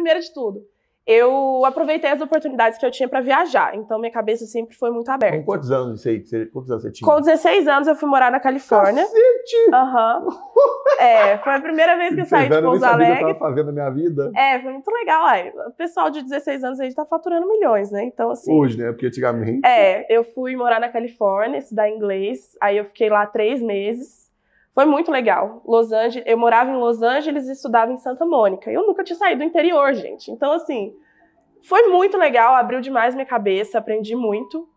Primeira de tudo, eu aproveitei as oportunidades que eu tinha para viajar, então minha cabeça sempre foi muito aberta. Com quantos anos você, quantos anos você tinha? Com 16 anos eu fui morar na Califórnia. Cacete! Aham. Uhum. É, foi a primeira vez que eu saí de Pouso Alegre. Eu tava fazendo a minha vida. É, foi muito legal. Ai, o pessoal de 16 anos aí tá faturando milhões, né? Então, assim... Hoje, né? Porque antigamente... É, eu fui morar na Califórnia, estudar inglês, aí eu fiquei lá três meses, foi muito legal. Los Angeles, eu morava em Los Angeles e estudava em Santa Mônica. Eu nunca tinha saído do interior, gente. Então, assim, foi muito legal, abriu demais minha cabeça, aprendi muito.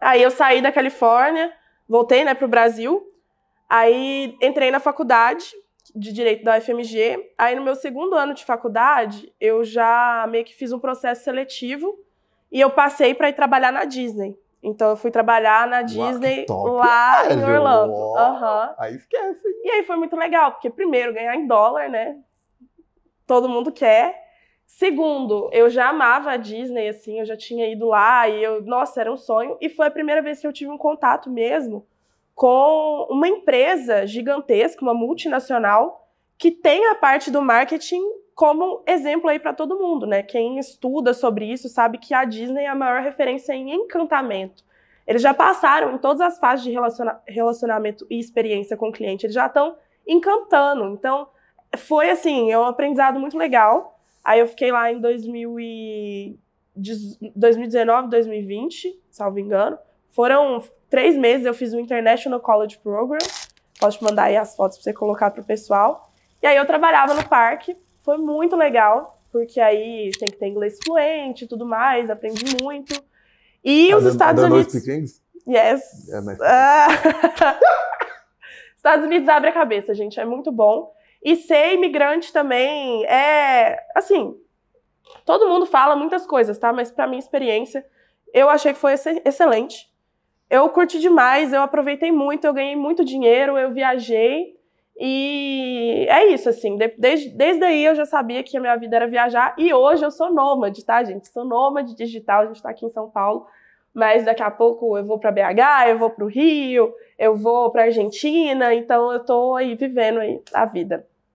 Aí eu saí da Califórnia, voltei né, para o Brasil, aí entrei na faculdade de Direito da UFMG. Aí no meu segundo ano de faculdade, eu já meio que fiz um processo seletivo e eu passei para ir trabalhar na Disney. Então eu fui trabalhar na Disney Uau, lá em Orlando. Uhum. Aí esquece. E aí foi muito legal, porque primeiro, ganhar em dólar, né? Todo mundo quer. Segundo, eu já amava a Disney, assim, eu já tinha ido lá e eu, nossa, era um sonho. E foi a primeira vez que eu tive um contato mesmo com uma empresa gigantesca, uma multinacional, que tem a parte do marketing como exemplo aí para todo mundo, né? Quem estuda sobre isso sabe que a Disney é a maior referência em encantamento. Eles já passaram em todas as fases de relaciona relacionamento e experiência com o cliente, eles já estão encantando. Então, foi assim, é um aprendizado muito legal. Aí eu fiquei lá em 2019, 2020, salvo engano. Foram três meses, eu fiz o International College Program. Posso te mandar aí as fotos para você colocar para o pessoal. E aí eu trabalhava no parque foi muito legal, porque aí tem que ter inglês fluente e tudo mais, aprendi muito. E os Estados Unidos. Yes. Yeah, é, Estados Unidos abre a cabeça, gente, é muito bom. E ser imigrante também é assim, todo mundo fala muitas coisas, tá? Mas para minha experiência, eu achei que foi excelente. Eu curti demais, eu aproveitei muito, eu ganhei muito dinheiro, eu viajei e é isso, assim, desde, desde aí eu já sabia que a minha vida era viajar e hoje eu sou nômade, tá, gente? Sou nômade digital, a gente tá aqui em São Paulo, mas daqui a pouco eu vou para BH, eu vou para o Rio, eu vou para Argentina, então eu tô aí vivendo aí a vida.